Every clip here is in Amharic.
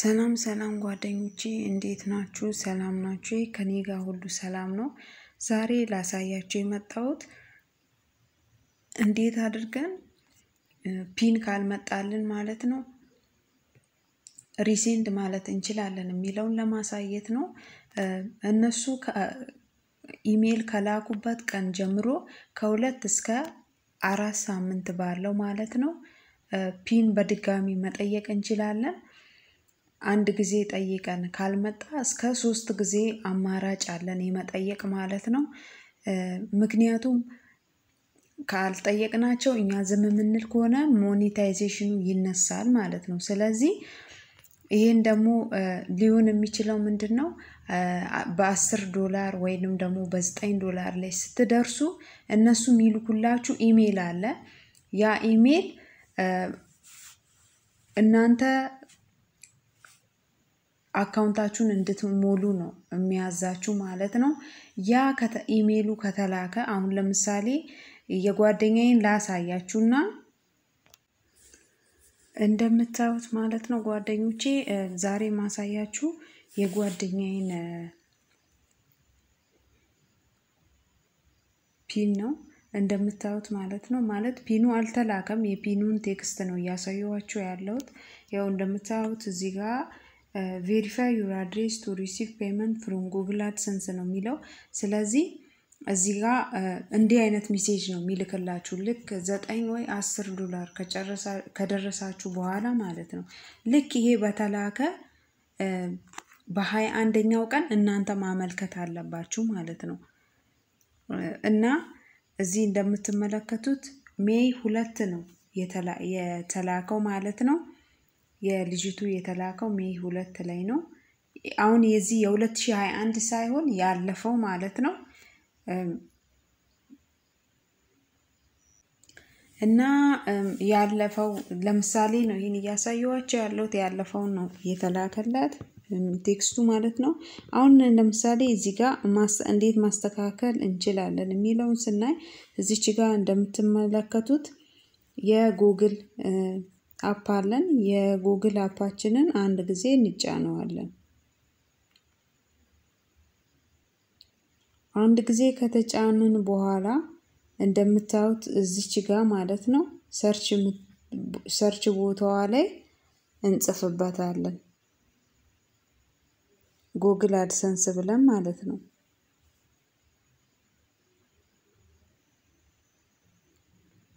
ሰላም ሰላም ጓደኞቼ እንዴት ናችሁ? ሰላም ናችሁ? ከኔ ጋር ሁሉ ሰላም ነው። ዛሬ ላሳያችሁ የመጣሁት እንዴት አድርገን ፒን ካልመጣልን ማለት ነው ሪሴንድ ማለት እንችላለን የሚለውን ለማሳየት ነው። እነሱ ኢሜይል ከላኩበት ቀን ጀምሮ ከሁለት እስከ አራት ሳምንት ባለው ማለት ነው ፒን በድጋሚ መጠየቅ እንችላለን። አንድ ጊዜ ጠይቀን ካልመጣ እስከ ሶስት ጊዜ አማራጭ አለን የመጠየቅ ማለት ነው። ምክንያቱም ካልጠየቅናቸው እኛ ዝም የምንል ከሆነ ሞኔታይዜሽኑ ይነሳል ማለት ነው። ስለዚህ ይህን ደግሞ ሊሆን የሚችለው ምንድን ነው? በአስር ዶላር ወይንም ደግሞ በዘጠኝ ዶላር ላይ ስትደርሱ እነሱ የሚልኩላችሁ ኢሜል አለ። ያ ኢሜል እናንተ አካውንታችሁን እንድትሞሉ ነው የሚያዛችሁ ማለት ነው። ያ ኢሜሉ ከተላከ አሁን ለምሳሌ የጓደኛዬን ላሳያችሁና እንደምታዩት ማለት ነው ጓደኞቼ፣ ዛሬ ማሳያችሁ የጓደኛዬን ፒን ነው እንደምታዩት ማለት ነው። ማለት ፒኑ አልተላከም፣ የፒኑን ቴክስት ነው እያሳየኋችሁ ያለሁት። ያው እንደምታዩት እዚህ ጋር ቬሪፋይ ዩር አድሬስ ቱ ሪሲቭ ፔመንት ፍሮም ጉግል አድሰንስ ነው የሚለው። ስለዚህ እዚህ ጋር እንዲህ አይነት ሜሴጅ ነው የሚልክላችሁ ልክ ዘጠኝ ወይ አስር ዶላር ከደረሳችሁ በኋላ ማለት ነው። ልክ ይሄ በተላከ በሀያ አንደኛው ቀን እናንተ ማመልከት አለባችሁ ማለት ነው እና እዚህ እንደምትመለከቱት ሜይ ሁለት ነው የተላከው ማለት ነው። የልጅቱ የተላከው ሜይ ሁለት ላይ ነው። አሁን የዚህ የ2021 ሳይሆን ያለፈው ማለት ነው። እና ያለፈው ለምሳሌ ነው ይህን እያሳየኋቸው ያለሁት ያለፈውን ነው የተላከላት ቴክስቱ ማለት ነው። አሁን ለምሳሌ እዚህ ጋር እንዴት ማስተካከል እንችላለን የሚለውን ስናይ እዚች ጋር እንደምትመለከቱት የጉግል አፕ አለን። የጉግል አፓችንን አንድ ጊዜ እንጫነዋለን። አንድ ጊዜ ከተጫንን በኋላ እንደምታዩት እዚች ጋ ማለት ነው ሰርች ቦታዋ ላይ እንጽፍበታለን። ጉግል አድሰንስ ብለን ማለት ነው።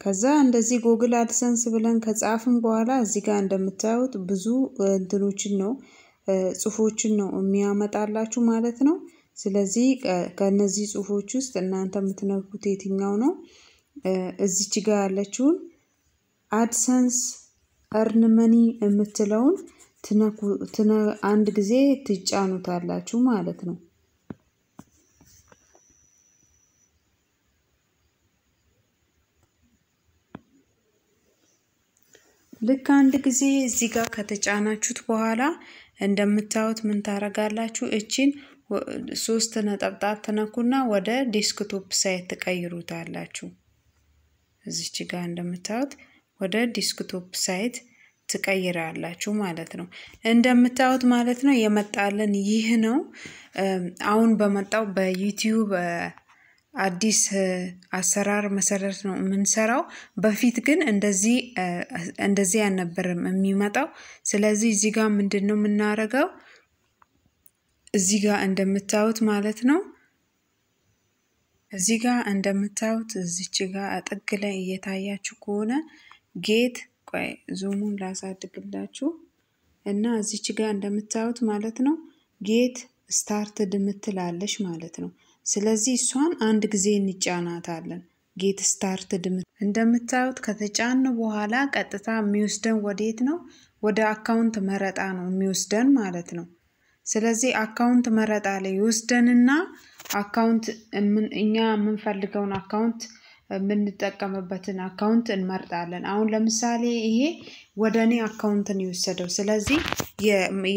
ከዛ እንደዚህ ጎግል አድሰንስ ብለን ከጻፍን በኋላ እዚህ ጋር እንደምታዩት ብዙ እንትኖችን ነው ጽሁፎችን ነው የሚያመጣላችሁ ማለት ነው። ስለዚህ ከእነዚህ ጽሁፎች ውስጥ እናንተ የምትነኩት የትኛው ነው? እዚች ጋር ያለችውን አድሰንስ እርንመኒ የምትለውን አንድ ጊዜ ትጫኑታላችሁ ማለት ነው። ልክ አንድ ጊዜ እዚህ ጋር ከተጫናችሁት በኋላ እንደምታዩት ምን ታረጋላችሁ? እችን ሶስት ነጠብጣብ ትነኩና ወደ ዴስክቶፕ ሳይት ትቀይሩታላችሁ። እዚች ጋር እንደምታዩት ወደ ዴስክቶፕ ሳይት ትቀይራላችሁ ማለት ነው። እንደምታዩት ማለት ነው የመጣልን ይህ ነው። አሁን በመጣው በዩቲዩብ አዲስ አሰራር መሰረት ነው የምንሰራው። በፊት ግን እንደዚህ እንደዚህ አልነበረም የሚመጣው። ስለዚህ እዚህ ጋ ምንድን ነው የምናደርገው? እዚህ ጋ እንደምታዩት ማለት ነው እዚህ ጋ እንደምታዩት እዚች ጋ አጠግ ላይ እየታያችሁ ከሆነ ጌት ቆይ ዙሙን ላሳድግላችሁ እና እዚች ጋ እንደምታዩት ማለት ነው ጌት ስታርትድ ድምትላለች ማለት ነው። ስለዚህ እሷን አንድ ጊዜ እንጫናታለን። ጌት ስታርት ድም እንደምታዩት ከተጫን በኋላ ቀጥታ የሚወስደን ወዴት ነው? ወደ አካውንት መረጣ ነው የሚወስደን ማለት ነው። ስለዚህ አካውንት መረጣ ላይ ይወስደንና አካውንት እኛ የምንፈልገውን አካውንት የምንጠቀምበትን አካውንት እንመርጣለን። አሁን ለምሳሌ ይሄ ወደ እኔ አካውንትን የወሰደው ስለዚህ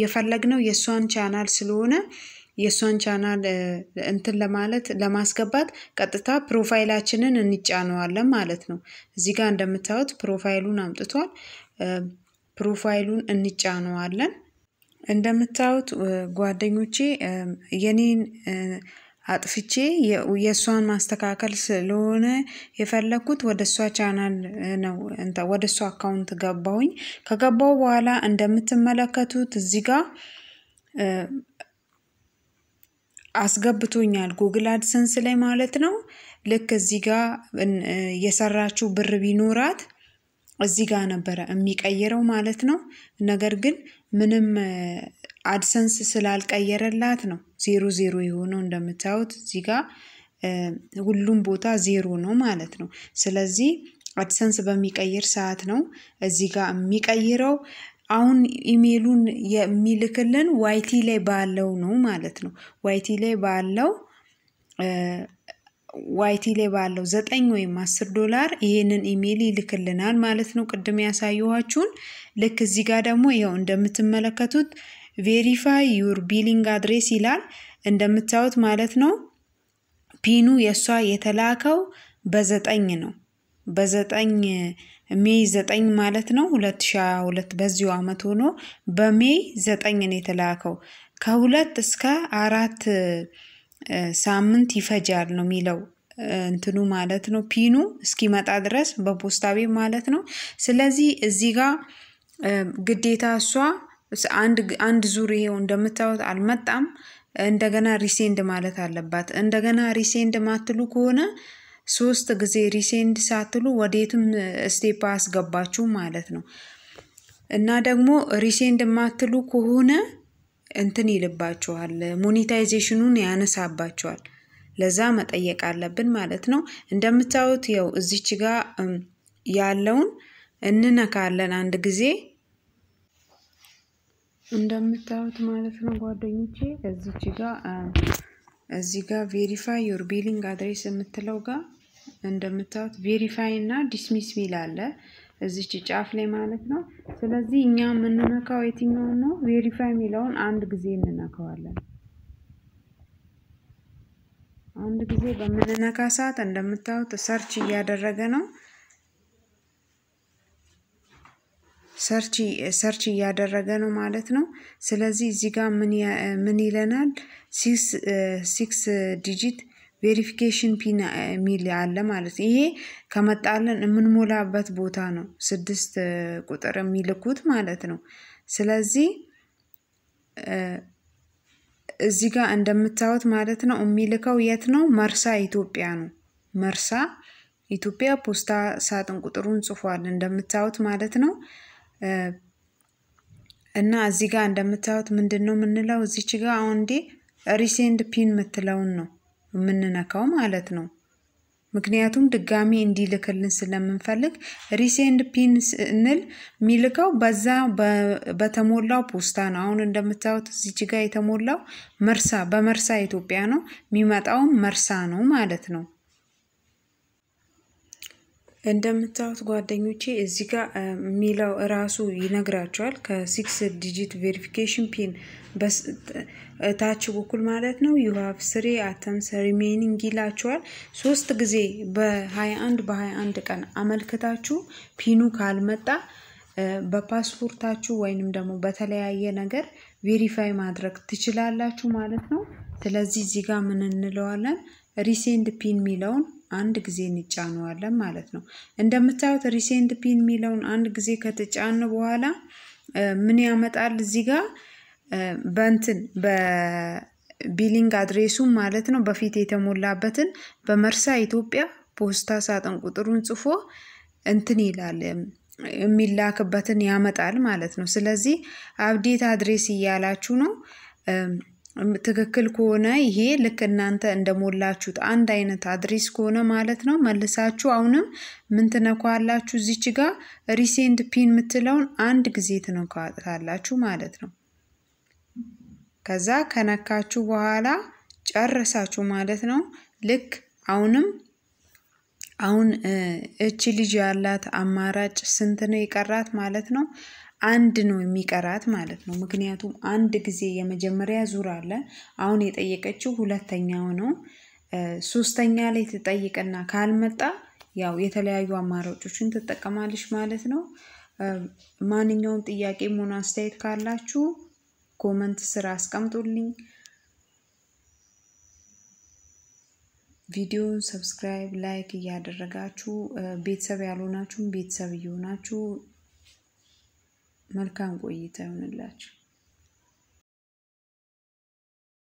የፈለግነው የእሷን ቻናል ስለሆነ የእሷን ቻናል እንትን ለማለት ለማስገባት ቀጥታ ፕሮፋይላችንን እንጫነዋለን ማለት ነው። እዚህ ጋር እንደምታዩት ፕሮፋይሉን አምጥቷል። ፕሮፋይሉን እንጫነዋለን። እንደምታዩት ጓደኞቼ የኔን አጥፍቼ የእሷን ማስተካከል ስለሆነ የፈለግኩት ወደ እሷ ቻናል ነው፣ ወደ እሷ አካውንት ገባሁኝ። ከገባው በኋላ እንደምትመለከቱት እዚህ ጋር አስገብቶኛል ጉግል አድሰንስ ላይ ማለት ነው። ልክ እዚህ ጋር የሰራችው ብር ቢኖራት እዚህ ጋር ነበረ የሚቀይረው ማለት ነው። ነገር ግን ምንም አድሰንስ ስላልቀየረላት ነው ዜሮ ዜሮ የሆነው እንደምታዩት እዚህ ጋር ሁሉም ቦታ ዜሮ ነው ማለት ነው። ስለዚህ አድሰንስ በሚቀይር ሰዓት ነው እዚህ ጋር የሚቀይረው አሁን ኢሜሉን የሚልክልን ዋይቲ ላይ ባለው ነው ማለት ነው። ዋይቲ ላይ ባለው ዋይቲ ላይ ባለው ዘጠኝ ወይም አስር ዶላር ይሄንን ኢሜል ይልክልናል ማለት ነው። ቅድም ያሳየኋችሁን ልክ እዚህ ጋር ደግሞ ይኸው እንደምትመለከቱት ቬሪፋይ ዩር ቢሊንግ አድሬስ ይላል እንደምታዩት ማለት ነው። ፒኑ የእሷ የተላከው በዘጠኝ ነው በዘጠኝ ሜይ ዘጠኝ ማለት ነው ሁለት ሺ ሁለት በዚሁ አመት ሆኖ በሜይ ዘጠኝ ነው የተላከው። ከሁለት እስከ አራት ሳምንት ይፈጃል ነው የሚለው እንትኑ ማለት ነው ፒኑ እስኪመጣ ድረስ በፖስታ ቤት ማለት ነው። ስለዚህ እዚህ ጋር ግዴታ እሷ አንድ አንድ ዙር ይሄው እንደምታዩት አልመጣም። እንደገና ሪሴንድ ማለት አለባት። እንደገና ሪሴንድ ማትሉ ከሆነ ሶስት ጊዜ ሪሴንድ ሳትሉ ወዴትም ስቴፕ አስገባችሁ ማለት ነው። እና ደግሞ ሪሴንድ የማትሉ ከሆነ እንትን ይልባችኋል፣ ሞኔታይዜሽኑን ያነሳባችኋል። ለዛ መጠየቅ አለብን ማለት ነው። እንደምታዩት ያው እዚች ጋ ያለውን እንነካለን አንድ ጊዜ እንደምታዩት ማለት ነው ጓደኞቼ፣ እዚች ጋ እዚህ ጋ ቬሪፋይ ዮር ቢሊንግ አድሬስ የምትለው ጋር እንደምታዩት ቬሪፋይ እና ዲስሚስ ሚል አለ እዚች ጫፍ ላይ ማለት ነው። ስለዚህ እኛ የምንነካው የትኛውን ነው? ቬሪፋይ የሚለውን አንድ ጊዜ እንነካዋለን። አንድ ጊዜ በምንነካ ሰዓት እንደምታዩት ሰርች እያደረገ ነው። ሰርች እያደረገ ነው ማለት ነው። ስለዚህ እዚህ ጋር ምን ይለናል? ሲክስ ዲጂት ቬሪፊኬሽን ፒን የሚል አለ ማለት ነው። ይሄ ከመጣለን የምንሞላበት ቦታ ነው፣ ስድስት ቁጥር የሚልኩት ማለት ነው። ስለዚህ እዚህ ጋር እንደምታዩት ማለት ነው የሚልከው የት ነው? መርሳ ኢትዮጵያ ነው። መርሳ ኢትዮጵያ ፖስታ ሳጥን ቁጥሩን ጽፏል እንደምታዩት ማለት ነው። እና እዚህ ጋር እንደምታዩት ምንድን ነው የምንለው? እዚች ጋር አሁን እንዴ ሪሴንድ ፒን የምትለውን ነው የምንነካው ማለት ነው። ምክንያቱም ድጋሚ እንዲልክልን ስለምንፈልግ ሪሴንድ ፒን ስንል የሚልከው በዛ በተሞላው ፖስታ ነው። አሁን እንደምታዩት እዚች ጋር የተሞላው መርሳ በመርሳ ኢትዮጵያ ነው የሚመጣውም መርሳ ነው ማለት ነው። እንደምታዩት ጓደኞቼ እዚህ ጋር የሚለው ራሱ ይነግራቸዋል። ከሲክስ ዲጂት ቬሪፊኬሽን ፒን ታች በኩል ማለት ነው ዩ ሃቭ ስሪ አተምስ ሪሜኒንግ ይላቸዋል። ሶስት ጊዜ በ21 በ21 ቀን አመልክታችሁ ፒኑ ካልመጣ በፓስፖርታችሁ ወይንም ደግሞ በተለያየ ነገር ቬሪፋይ ማድረግ ትችላላችሁ ማለት ነው። ስለዚህ እዚህ ጋር ምን እንለዋለን ሪሴንድ ፒን የሚለውን አንድ ጊዜ እንጫነዋለን ማለት ነው። እንደምታዩት ሪሴንት ፒን የሚለውን አንድ ጊዜ ከተጫን በኋላ ምን ያመጣል እዚህ ጋር በንትን በቢሊንግ አድሬሱን ማለት ነው በፊት የተሞላበትን በመርሳ ኢትዮጵያ ፖስታ ሳጥን ቁጥሩን ጽፎ እንትን ይላል የሚላክበትን ያመጣል ማለት ነው። ስለዚህ አብዴት አድሬስ እያላችሁ ነው ትክክል ከሆነ ይሄ ልክ እናንተ እንደሞላችሁት አንድ አይነት አድሬስ ከሆነ ማለት ነው መልሳችሁ አሁንም ምን ትነኳላችሁ? እዚች ጋር ሪሴንድ ፒን የምትለውን አንድ ጊዜ ትነኳላችሁ ማለት ነው። ከዛ ከነካችሁ በኋላ ጨረሳችሁ ማለት ነው። ልክ አሁንም አሁን እች ልጅ ያላት አማራጭ ስንት ነው የቀራት ማለት ነው? አንድ ነው የሚቀራት ማለት ነው። ምክንያቱም አንድ ጊዜ የመጀመሪያ ዙር አለ። አሁን የጠየቀችው ሁለተኛው ነው። ሶስተኛ ላይ ትጠይቅና ካልመጣ ያው የተለያዩ አማራጮችን ትጠቀማለች ማለት ነው። ማንኛውም ጥያቄ መሆን አስተያየት ካላችሁ ኮመንት ስራ አስቀምጡልኝ። ቪዲዮን ሰብስክራይብ፣ ላይክ እያደረጋችሁ ቤተሰብ ያልሆናችሁም ቤተሰብ እየሆናችሁ መልካም ቆይታ ይሆንላችሁ።